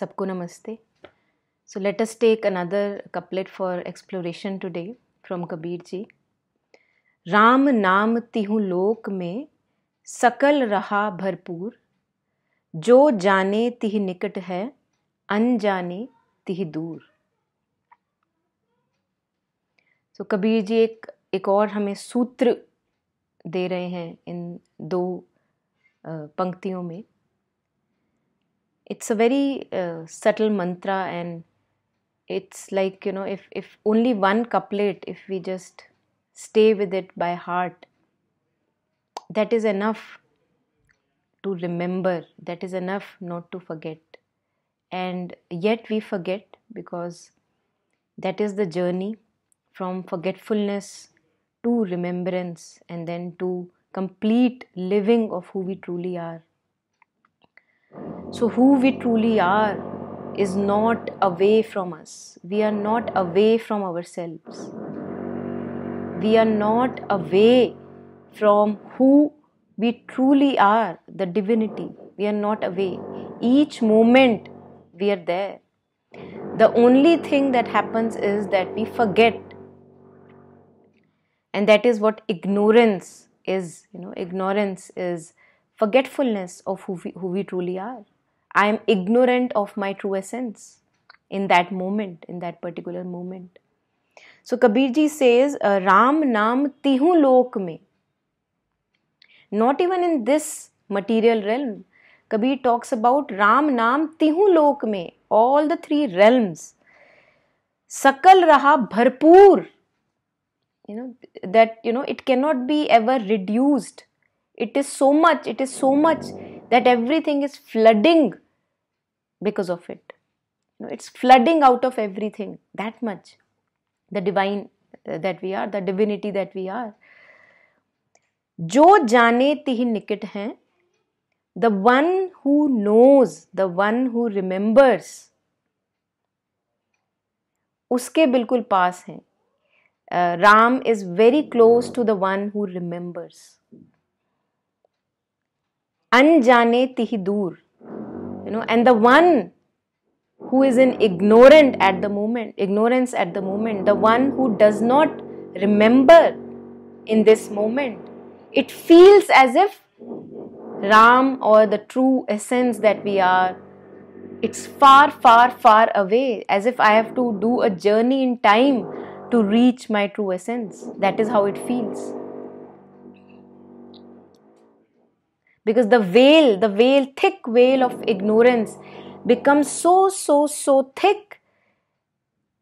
सबको नमस्ते so let us take another couplet for exploration today from Kabir ji Ram नाम तिहु लोक में सकल रहा भरपूर जो जाने तिह निकट है अनजाने तिह दूर सो so, कबीर जी एक एक और हमें सूत्र दे रहे हैं इन दो पंक्तियों में it's a very uh, subtle mantra and it's like you know if if only one couplet if we just stay with it by heart that is enough to remember that is enough not to forget and yet we forget because that is the journey from forgetfulness to remembrance and then to complete living of who we truly are so, who we truly are is not away from us. We are not away from ourselves. We are not away from who we truly are, the divinity. We are not away. Each moment we are there. The only thing that happens is that we forget. And that is what ignorance is. You know, ignorance is forgetfulness of who we, who we truly are. I am ignorant of my true essence in that moment, in that particular moment. So Kabir ji says, Ram Nam Tihu Lok me." Not even in this material realm. Kabir talks about Ram Nam Tihu Lok me. All the three realms. Sakal Raha Bharpur. You know, that, you know, it cannot be ever reduced. It is so much, it is so much that everything is flooding because of it. You know, it's flooding out of everything that much. The divine uh, that we are, the divinity that we are. जो जाने तिहि निकट हैं the one who knows the one who remembers उसके बिल्कुल पास हैं Ram is very close to the one who remembers अनजाने तिहि दूर you know and the one who is in ignorant at the moment ignorance at the moment the one who does not remember in this moment it feels as if ram or the true essence that we are it's far far far away as if i have to do a journey in time to reach my true essence that is how it feels because the veil, the veil, thick veil of ignorance becomes so, so, so thick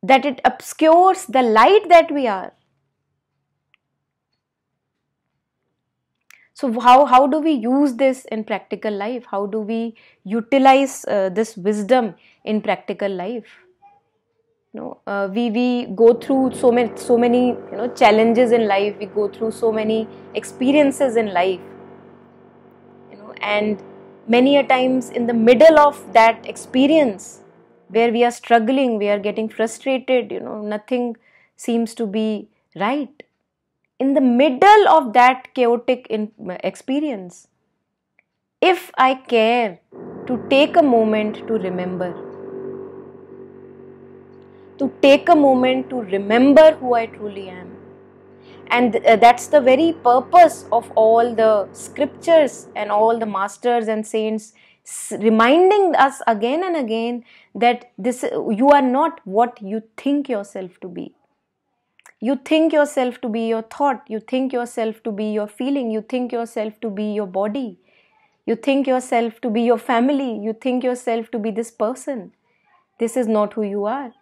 that it obscures the light that we are. So, how, how do we use this in practical life? How do we utilize uh, this wisdom in practical life? You know, uh, we, we go through so many, so many you know, challenges in life, we go through so many experiences in life and many a times in the middle of that experience where we are struggling we are getting frustrated you know nothing seems to be right in the middle of that chaotic in- uh, experience if i care to take a moment to remember to take a moment to remember who i truly am and uh, that's the very purpose of all the scriptures and all the masters and saints reminding us again and again that this you are not what you think yourself to be you think yourself to be your thought you think yourself to be your feeling you think yourself to be your body you think yourself to be your family you think yourself to be this person this is not who you are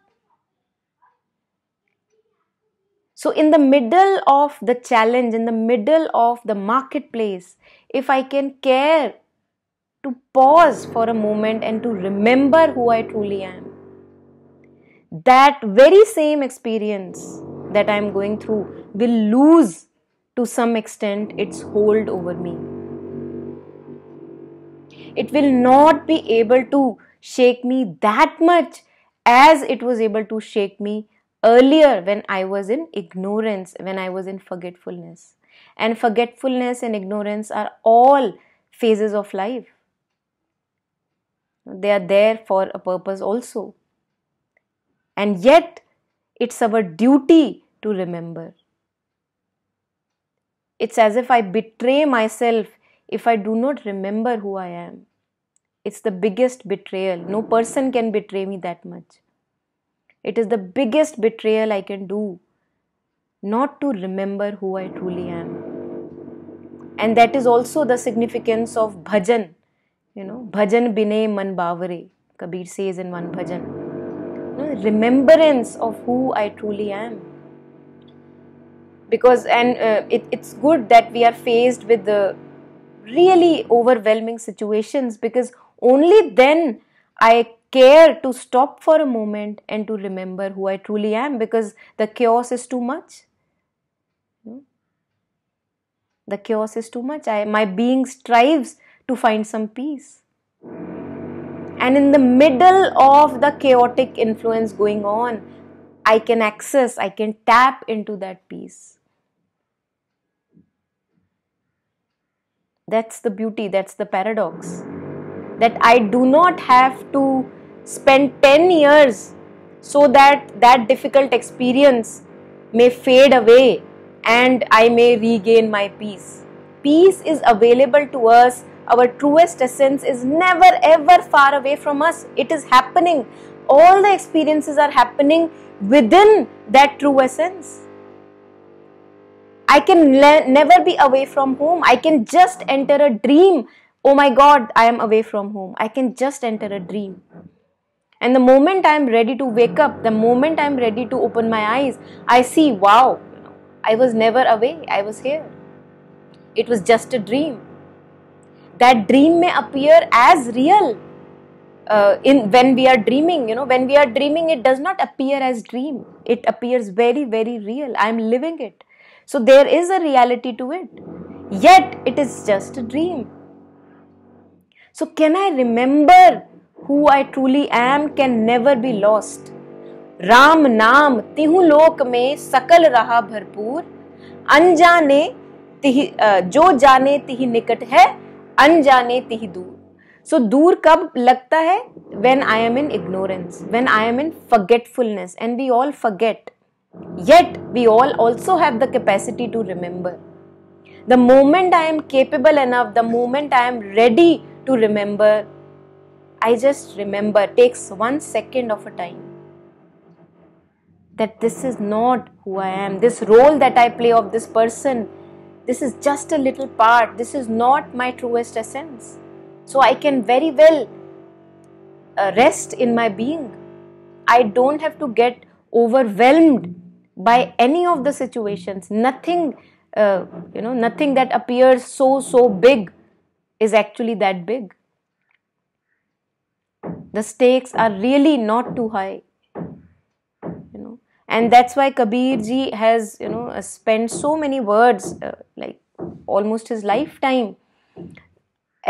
So, in the middle of the challenge, in the middle of the marketplace, if I can care to pause for a moment and to remember who I truly am, that very same experience that I am going through will lose to some extent its hold over me. It will not be able to shake me that much as it was able to shake me earlier when I was in ignorance, when I was in forgetfulness. And forgetfulness and ignorance are all phases of life. They are there for a purpose also. And yet, it's our duty to remember. It's as if I betray myself if I do not remember who I am. It's the biggest betrayal. No person can betray me that much. It is the biggest betrayal I can do not to remember who I truly am. And that is also the significance of bhajan. You know, bhajan bine man bhavare, Kabir says in one bhajan. You know, remembrance of who I truly am. Because, and uh, it, it's good that we are faced with the really overwhelming situations because only then I care to stop for a moment and to remember who I truly am because the chaos is too much. The chaos is too much. I, my being strives to find some peace. And in the middle of the chaotic influence going on, I can access, I can tap into that peace. That's the beauty, that's the paradox. That I do not have to spend 10 years so that that difficult experience may fade away and I may regain my peace. Peace is available to us. Our truest essence is never ever far away from us. It is happening. All the experiences are happening within that true essence. I can le- never be away from home. I can just enter a dream. Oh my God, I am away from home. I can just enter a dream. And the moment I'm ready to wake up, the moment I'm ready to open my eyes, I see, wow, I was never away, I was here. It was just a dream. That dream may appear as real uh, in when we are dreaming you know when we are dreaming it does not appear as dream it appears very very real i am living it so there is a reality to it yet it is just a dream so can i remember who I truly am can never be lost Ram नाम तिहु लोक में सकल रहा भरपूर अनजाने तिही जो जाने तिहि निकट है अनजाने तिहि दूर सो so, दूर कब लगता है when I am in ignorance when I am in forgetfulness and we all forget yet we all also have the capacity to remember the moment I am capable enough the moment I am ready to remember I just remember, takes one second of a time that this is not who I am. This role that I play of this person, this is just a little part. This is not my truest essence. So I can very well uh, rest in my being. I don't have to get overwhelmed by any of the situations. Nothing, uh, you know, nothing that appears so, so big is actually that big the stakes are really not too high you know and that's why kabir ji has you know uh, spent so many words uh, like almost his lifetime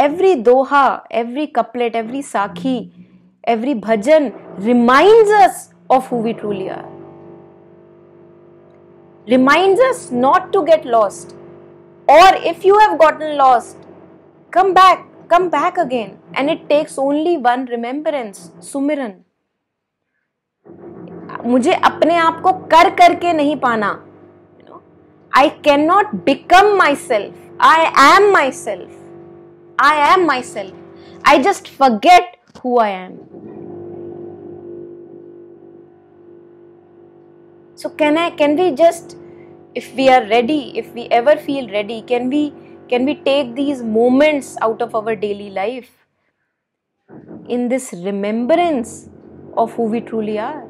every doha every couplet every sakhi every bhajan reminds us of who we truly are reminds us not to get lost or if you have gotten lost come back come back again and it takes only one remembrance, sumiran. मुझे अपने आप को कर करके नहीं पाना I can not become myself I am myself I am myself I just so can i can we just if we are ready if we ever feel ready can we can we take these moments out of our daily life in this remembrance of who we truly are.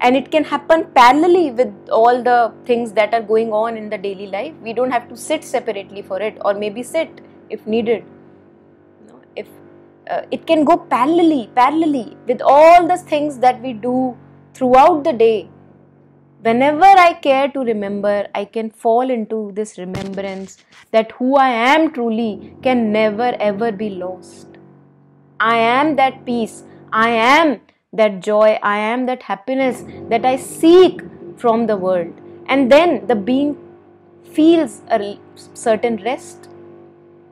And it can happen parallelly with all the things that are going on in the daily life. We don't have to sit separately for it, or maybe sit if needed. if uh, it can go parallelly, parallelly with all the things that we do throughout the day. Whenever I care to remember, I can fall into this remembrance that who I am truly can never ever be lost. I am that peace. I am that joy. I am that happiness that I seek from the world. And then the being feels a certain rest.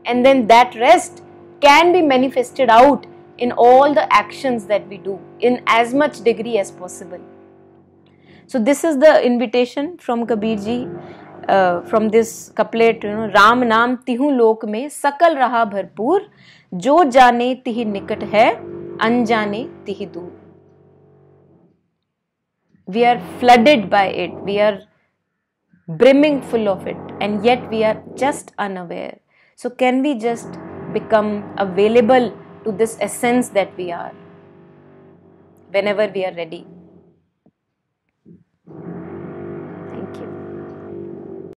And then that rest can be manifested out in all the actions that we do in as much degree as possible. So, this is the invitation from Kabirji from this couplet you know Ram नाम तिहु लोक में सकल रहा भरपूर जो जाने तिहि निकट है अनजाने तिहि दूर we are flooded by it we are brimming full of it and yet we are just unaware so can we just become available to this essence that we are whenever we are ready